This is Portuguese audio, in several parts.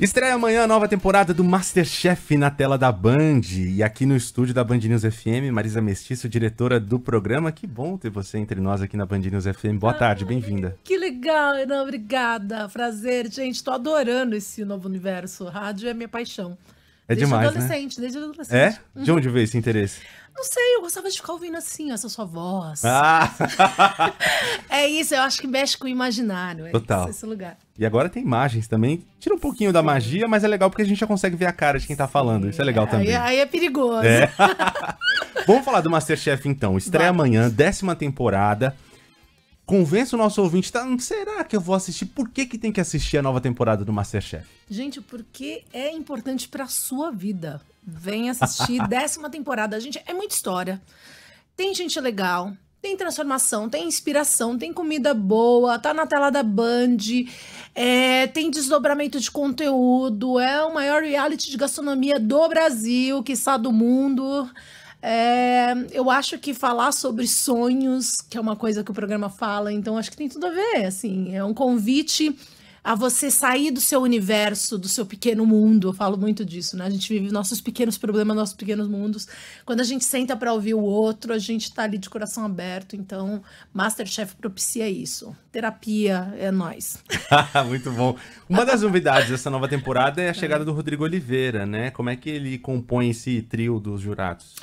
Estreia amanhã a nova temporada do Masterchef na tela da Band. E aqui no estúdio da Band News FM, Marisa Mestiço, diretora do programa. Que bom ter você entre nós aqui na Band News FM. Boa ah, tarde, bem-vinda. Que legal, não, obrigada. Prazer, gente. Tô adorando esse novo universo. Rádio é minha paixão. É desde demais, né? adolescente, né? desde adolescente. É? De onde veio esse interesse? Não sei, eu gostava de ficar ouvindo assim, essa sua voz. Ah. é isso, eu acho que mexe com o imaginário. É Total. Isso, esse lugar. E agora tem imagens também. Tira um pouquinho Sim. da magia, mas é legal porque a gente já consegue ver a cara de quem tá falando. Sim. Isso é legal também. Aí, aí é perigoso. É. Vamos falar do Masterchef então. Estreia Vai. amanhã, décima temporada. Convença o nosso ouvinte, tá? Será que eu vou assistir? Por que, que tem que assistir a nova temporada do Masterchef? Gente, porque é importante pra sua vida. Vem assistir décima temporada. A gente é muita história. Tem gente legal, tem transformação, tem inspiração, tem comida boa, tá na tela da Band, é, tem desdobramento de conteúdo, é o maior reality de gastronomia do Brasil, que está do mundo. É, eu acho que falar sobre sonhos, que é uma coisa que o programa fala, então acho que tem tudo a ver, assim, é um convite a você sair do seu universo, do seu pequeno mundo. Eu falo muito disso, né? A gente vive nossos pequenos problemas, nossos pequenos mundos. Quando a gente senta para ouvir o outro, a gente tá ali de coração aberto. Então, Masterchef propicia isso. Terapia é nós. muito bom. Uma das novidades dessa nova temporada é a chegada do Rodrigo Oliveira, né? Como é que ele compõe esse trio dos jurados?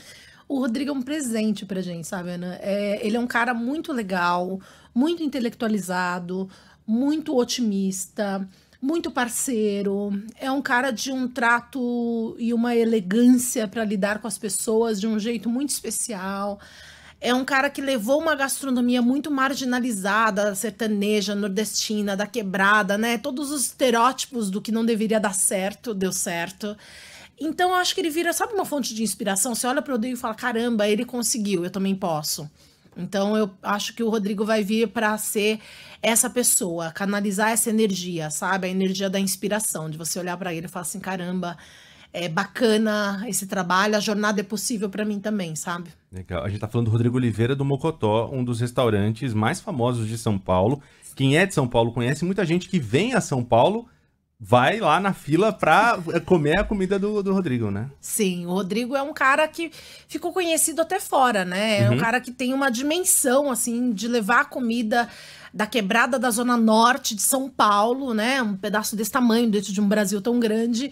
o Rodrigo é um presente pra gente, sabe, Ana? É, ele é um cara muito legal, muito intelectualizado, muito otimista, muito parceiro, é um cara de um trato e uma elegância para lidar com as pessoas de um jeito muito especial. É um cara que levou uma gastronomia muito marginalizada, sertaneja, nordestina, da quebrada, né? Todos os estereótipos do que não deveria dar certo, deu certo. Então eu acho que ele vira, sabe, uma fonte de inspiração. Você olha para o Odeio e fala: caramba, ele conseguiu, eu também posso. Então eu acho que o Rodrigo vai vir para ser essa pessoa, canalizar essa energia, sabe? A energia da inspiração, de você olhar para ele e falar assim, caramba, é bacana esse trabalho, a jornada é possível para mim também, sabe? Legal. A gente tá falando do Rodrigo Oliveira do Mocotó, um dos restaurantes mais famosos de São Paulo. Quem é de São Paulo conhece muita gente que vem a São Paulo vai lá na fila pra eh, comer a comida do, do Rodrigo, né? Sim, o Rodrigo é um cara que ficou conhecido até fora, né? É uhum. um cara que tem uma dimensão, assim, de levar a comida da quebrada da zona norte de São Paulo, né? Um pedaço desse tamanho dentro de um Brasil tão grande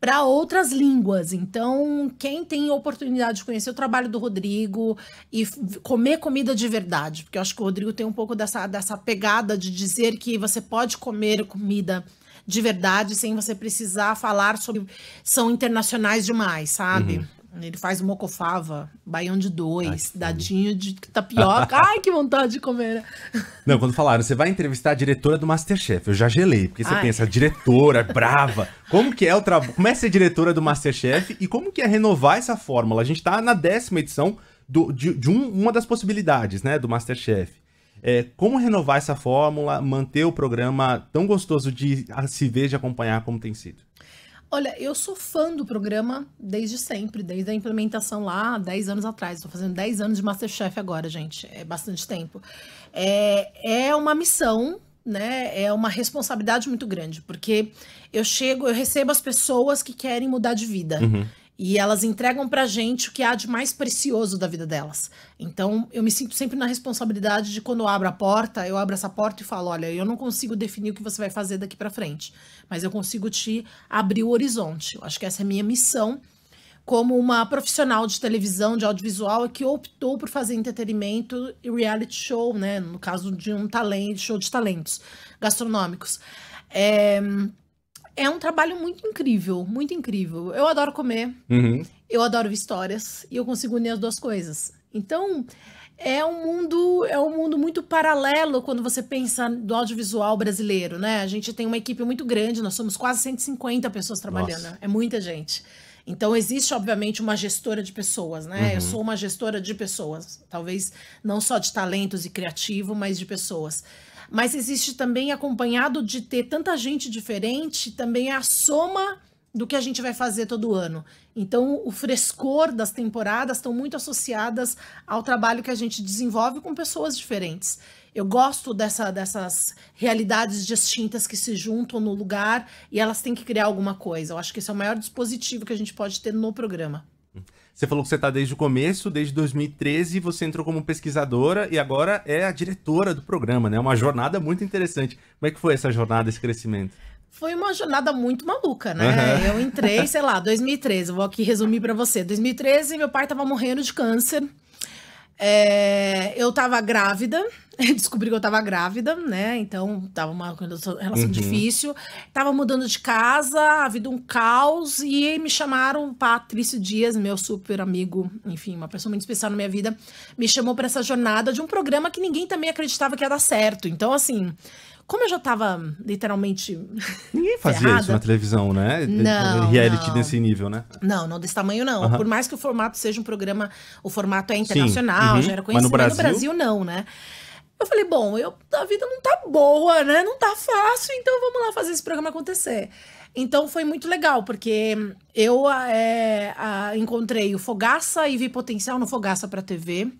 para outras línguas. Então, quem tem oportunidade de conhecer o trabalho do Rodrigo e comer comida de verdade, porque eu acho que o Rodrigo tem um pouco dessa, dessa pegada de dizer que você pode comer comida de verdade, sem você precisar falar sobre. São internacionais demais, sabe? Uhum. Ele faz mocofava, baião de dois, Ai, dadinho de tapioca. Ai, que vontade de comer. Né? Não, quando falaram, você vai entrevistar a diretora do Masterchef, eu já gelei, porque você Ai. pensa, diretora, brava. Como que é o trabalho? Como é ser diretora do Masterchef e como que é renovar essa fórmula? A gente tá na décima edição do, de, de um, uma das possibilidades, né, do Masterchef. É, como renovar essa fórmula, manter o programa tão gostoso de se ver, de acompanhar como tem sido? Olha, eu sou fã do programa desde sempre, desde a implementação lá 10 anos atrás. Estou fazendo 10 anos de Masterchef agora, gente. É bastante tempo. É, é uma missão, né? É uma responsabilidade muito grande, porque eu chego, eu recebo as pessoas que querem mudar de vida. Uhum. E elas entregam para gente o que há de mais precioso da vida delas. Então, eu me sinto sempre na responsabilidade de quando eu abro a porta, eu abro essa porta e falo: olha, eu não consigo definir o que você vai fazer daqui para frente, mas eu consigo te abrir o horizonte. Eu acho que essa é a minha missão como uma profissional de televisão, de audiovisual, que optou por fazer entretenimento e reality show, né? No caso de um talento, show de talentos gastronômicos. É é um trabalho muito incrível, muito incrível. Eu adoro comer, uhum. eu adoro histórias e eu consigo unir as duas coisas. Então, é um mundo é um mundo muito paralelo quando você pensa do audiovisual brasileiro, né? A gente tem uma equipe muito grande, nós somos quase 150 pessoas trabalhando, Nossa. é muita gente. Então existe, obviamente, uma gestora de pessoas, né? Uhum. Eu sou uma gestora de pessoas, talvez não só de talentos e criativo, mas de pessoas. Mas existe também acompanhado de ter tanta gente diferente, também a soma do que a gente vai fazer todo ano. Então, o frescor das temporadas estão muito associadas ao trabalho que a gente desenvolve com pessoas diferentes. Eu gosto dessa, dessas realidades distintas que se juntam no lugar e elas têm que criar alguma coisa. Eu acho que esse é o maior dispositivo que a gente pode ter no programa. Você falou que você está desde o começo, desde 2013, você entrou como pesquisadora e agora é a diretora do programa, né? É uma jornada muito interessante. Como é que foi essa jornada, esse crescimento? Foi uma jornada muito maluca, né? Uhum. Eu entrei, sei lá, 2013, vou aqui resumir para você. 2013, meu pai tava morrendo de câncer. É, eu tava grávida, descobri que eu tava grávida, né? Então tava uma relação uhum. difícil. Tava mudando de casa, a vida um caos, e me chamaram Patrício Dias, meu super amigo, enfim, uma pessoa muito especial na minha vida, me chamou para essa jornada de um programa que ninguém também acreditava que ia dar certo. Então, assim, como eu já tava hum, literalmente. Ninguém fazia ferrada, isso na televisão, né? Não. Reality não. desse nível, né? Não, não desse tamanho, não. Por mais que o formato seja um programa. O formato é internacional, uhum. já era conhecido. Mas no Brasil... no Brasil, não, né? Eu falei, bom, eu, a vida não tá boa, né? Não tá fácil, então vamos lá fazer esse programa acontecer. Então foi muito legal, porque eu é, a, encontrei o Fogaça e vi potencial no Fogaça para TV.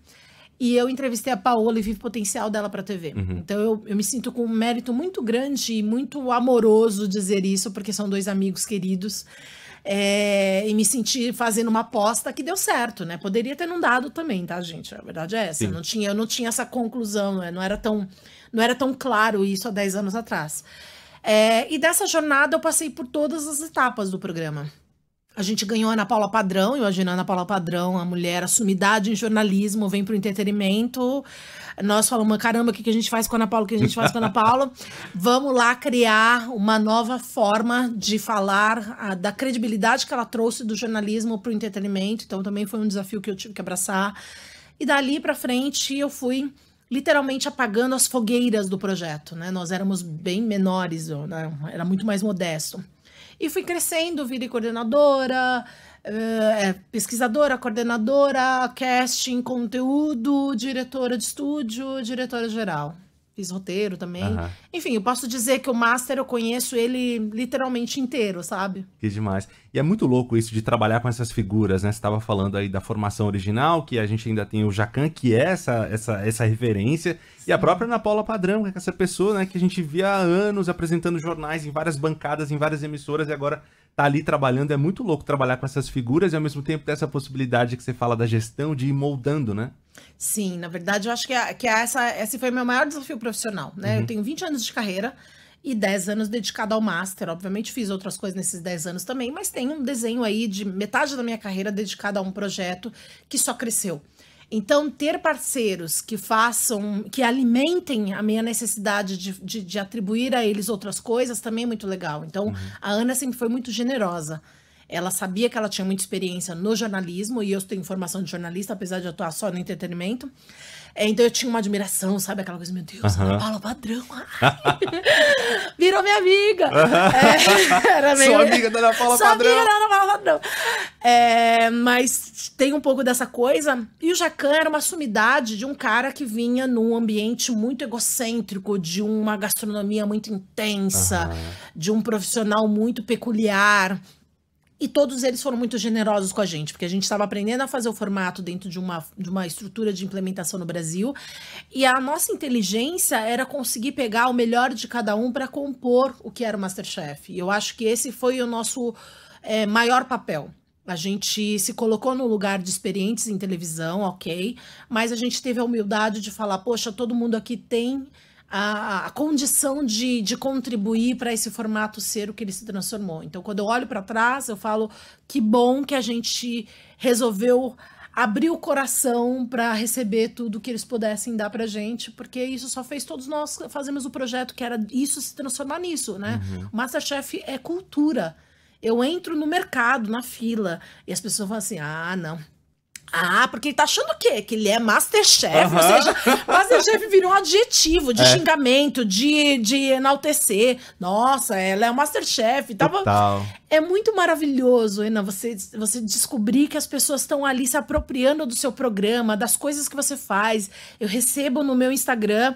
E eu entrevistei a Paola e vi o potencial dela para a TV. Uhum. Então eu, eu me sinto com um mérito muito grande e muito amoroso dizer isso, porque são dois amigos queridos. É, e me senti fazendo uma aposta que deu certo, né? Poderia ter não dado também, tá, gente? A verdade é essa. Eu não tinha, eu não tinha essa conclusão, né? não era tão, não era tão claro isso há 10 anos atrás. É, e dessa jornada eu passei por todas as etapas do programa. A gente ganhou a Ana Paula Padrão, imagina a Ana Paula Padrão, a mulher, a sumidade em jornalismo, vem pro entretenimento. Nós falamos, caramba, o que, que a gente faz com a Ana Paula? O que a gente faz com a Ana Paula? Vamos lá criar uma nova forma de falar a, ah, da credibilidade que ela trouxe do jornalismo pro entretenimento. Então também foi um desafio que eu tive que abraçar. E dali para frente eu fui literalmente apagando as fogueiras do projeto, né? Nós éramos bem menores, né? era muito mais modesto. E fui crescendo, virei coordenadora, uh, pesquisadora, coordenadora, casting, conteúdo, diretora de estúdio, diretora geral. Fiz roteiro também. Uhum. Enfim, eu posso dizer que o Master eu conheço ele literalmente inteiro, sabe? Que demais. E é muito louco isso de trabalhar com essas figuras, né? Você estava falando aí da formação original, que a gente ainda tem o Jacan, que é essa, essa, essa referência, Sim. e a própria Ana Paula Padrão, que é essa pessoa, né, que a gente via há anos apresentando jornais em várias bancadas, em várias emissoras, e agora tá ali trabalhando. É muito louco trabalhar com essas figuras e ao mesmo tempo ter essa possibilidade que você fala da gestão de ir moldando, né? Sim, na verdade, eu acho que, a, é, que a é essa, esse foi o meu maior desafio profissional, né? Uhum. Eu tenho 20 anos de carreira e 10 anos dedicado ao master. Obviamente fiz outras coisas nesses 10 anos também, mas tem um desenho aí de metade da minha carreira dedicada a um projeto que só cresceu. Então, ter parceiros que façam, que alimentem a minha necessidade de, de, de atribuir a eles outras coisas também é muito legal. Então, uhum. a Ana sempre foi muito generosa. Ela sabia que ela tinha muita experiência no jornalismo, e eu tenho formação de jornalista, apesar de atuar só no entretenimento. É, então eu tinha uma admiração, sabe? Aquela coisa, meu Deus, uhum. Ana Paula Padrão. Ah. Virou minha amiga. É, era meio... Sou amiga da Ana Paula Sou Padrão. Amiga da Paula Padrão. É, mas tem um pouco dessa coisa. E o Jacan era uma sumidade de um cara que vinha num ambiente muito egocêntrico, de uma gastronomia muito intensa, uhum. de um profissional muito peculiar. E todos eles foram muito generosos com a gente, porque a gente estava aprendendo a fazer o formato dentro de uma, de uma estrutura de implementação no Brasil. E a nossa inteligência era conseguir pegar o melhor de cada um para compor o que era o Masterchef. E eu acho que esse foi o nosso é, maior papel. A gente se colocou no lugar de experientes em televisão, ok, mas a gente teve a humildade de falar: poxa, todo mundo aqui tem a, a condição de, de contribuir para esse formato ser o que ele se transformou. Então, quando eu olho para trás, eu falo que bom que a gente resolveu abrir o coração para receber tudo que eles pudessem dar para gente, porque isso só fez todos nós fazermos o projeto que era isso se transformar nisso, né? Uhum. O Masterchef é cultura. Eu entro no mercado, na fila, e as pessoas falam assim: ah, não, ah, porque ele tá achando o quê? Que ele é Masterchef, uhum. ou seja, Masterchef virou um adjetivo de é. xingamento, de, de enaltecer. Nossa, ela é o Masterchef. Tava... Total. É muito maravilhoso, Ana, você, você descobrir que as pessoas estão ali se apropriando do seu programa, das coisas que você faz. Eu recebo no meu Instagram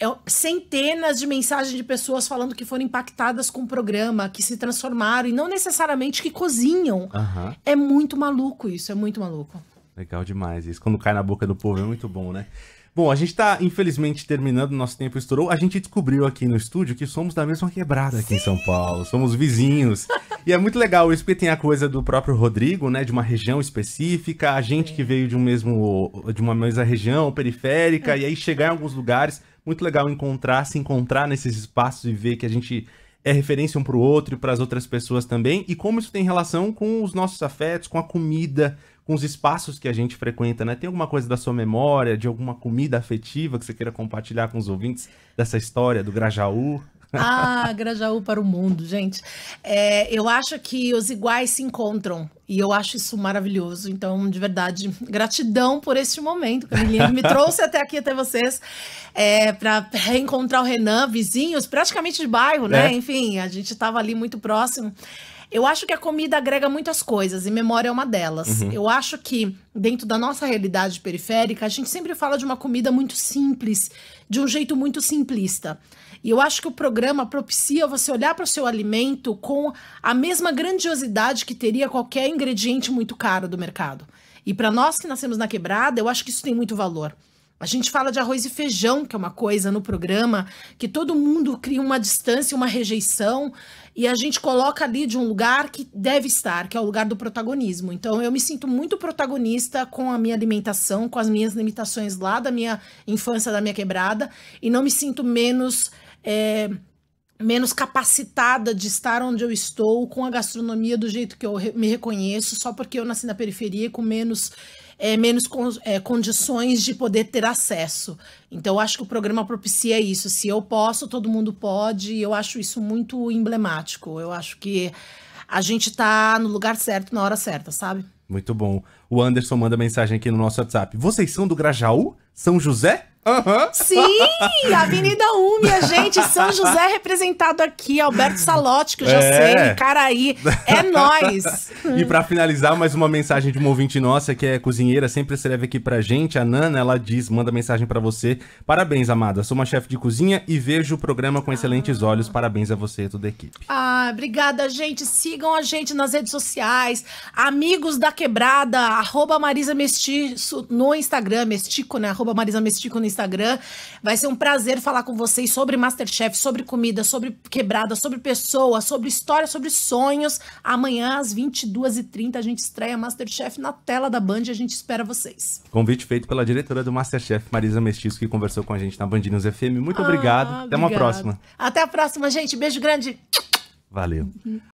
é, centenas de mensagens de pessoas falando que foram impactadas com o programa, que se transformaram e não necessariamente que cozinham. Uhum. É muito maluco isso, é muito maluco. Legal demais isso. Quando cai na boca do povo é muito bom, né? Bom, a gente tá, infelizmente, terminando, nosso tempo estourou. A gente descobriu aqui no estúdio que somos da mesma quebrada aqui Sim. em São Paulo. Somos vizinhos. e é muito legal isso, porque tem a coisa do próprio Rodrigo, né? De uma região específica, a gente que veio de um mesmo. de uma mesma região periférica, hum. e aí chegar em alguns lugares. Muito legal encontrar, se encontrar nesses espaços e ver que a gente é referência um para o outro e para as outras pessoas também, e como isso tem relação com os nossos afetos, com a comida, com os espaços que a gente frequenta, né? Tem alguma coisa da sua memória, de alguma comida afetiva que você queira compartilhar com os ouvintes dessa história do Grajaú? Ah, Grajaú para o mundo, gente. É, eu acho que os iguais se encontram e eu acho isso maravilhoso. Então, de verdade, gratidão por este momento, Camilinha, que me trouxe até aqui, até vocês, é, para reencontrar o Renan, vizinhos, praticamente de bairro, né? É. Enfim, a gente estava ali muito próximo. Eu acho que a comida agrega muitas coisas e memória é uma delas. Uhum. Eu acho que dentro da nossa realidade periférica, a gente sempre fala de uma comida muito simples, de um jeito muito simplista. E eu acho que o programa propicia você olhar para o seu alimento com a mesma grandiosidade que teria qualquer ingrediente muito caro do mercado. E para nós que nascemos na quebrada, eu acho que isso tem muito valor. A gente fala de arroz e feijão, que é uma coisa no programa que todo mundo cria uma distância, uma rejeição, e a gente coloca ali de um lugar que deve estar, que é o lugar do protagonismo. Então eu me sinto muito protagonista com a minha alimentação, com as minhas limitações lá da minha infância, da minha quebrada, e não me sinto menos é, menos capacitada de estar onde eu estou, com a gastronomia do jeito que eu me reconheço, só porque eu nasci na periferia com menos. É, menos con é, condições de poder ter acesso. Então, eu acho que o programa propicia isso. Se eu posso, todo mundo pode. E eu acho isso muito emblemático. Eu acho que a gente está no lugar certo, na hora certa, sabe? Muito bom. O Anderson manda mensagem aqui no nosso WhatsApp. Vocês são do Grajaú? São José? Sim, Avenida 1, minha gente, São José é representado aqui, Alberto Salotti, que eu já é. sei, Caraí, é nós. e para finalizar, mais uma mensagem de uma ouvinte nossa, que é cozinheira, sempre escreve aqui pra gente, a Nana, ela diz, manda mensagem para você, parabéns, amada, sou uma chefe de cozinha e vejo o programa com excelentes ah. olhos, parabéns a você e toda a equipe. Ah, obrigada, gente, sigam a gente nas redes sociais, amigos da quebrada, arroba Marisa Mestiço no Instagram, Mestico, né, arroba Marisa Mestico no Instagram, Instagram. Vai ser um prazer falar com vocês sobre Masterchef, sobre comida, sobre quebrada, sobre pessoas, sobre história, sobre sonhos. Amanhã, às 22h30, a gente estreia Masterchef na tela da Band e a gente espera vocês. Convite feito pela diretora do Masterchef, Marisa Mestiço, que conversou com a gente na Band News FM. Muito ah, obrigado. Até obrigado. uma próxima. Até a próxima, gente. Beijo grande. Valeu. Uhum.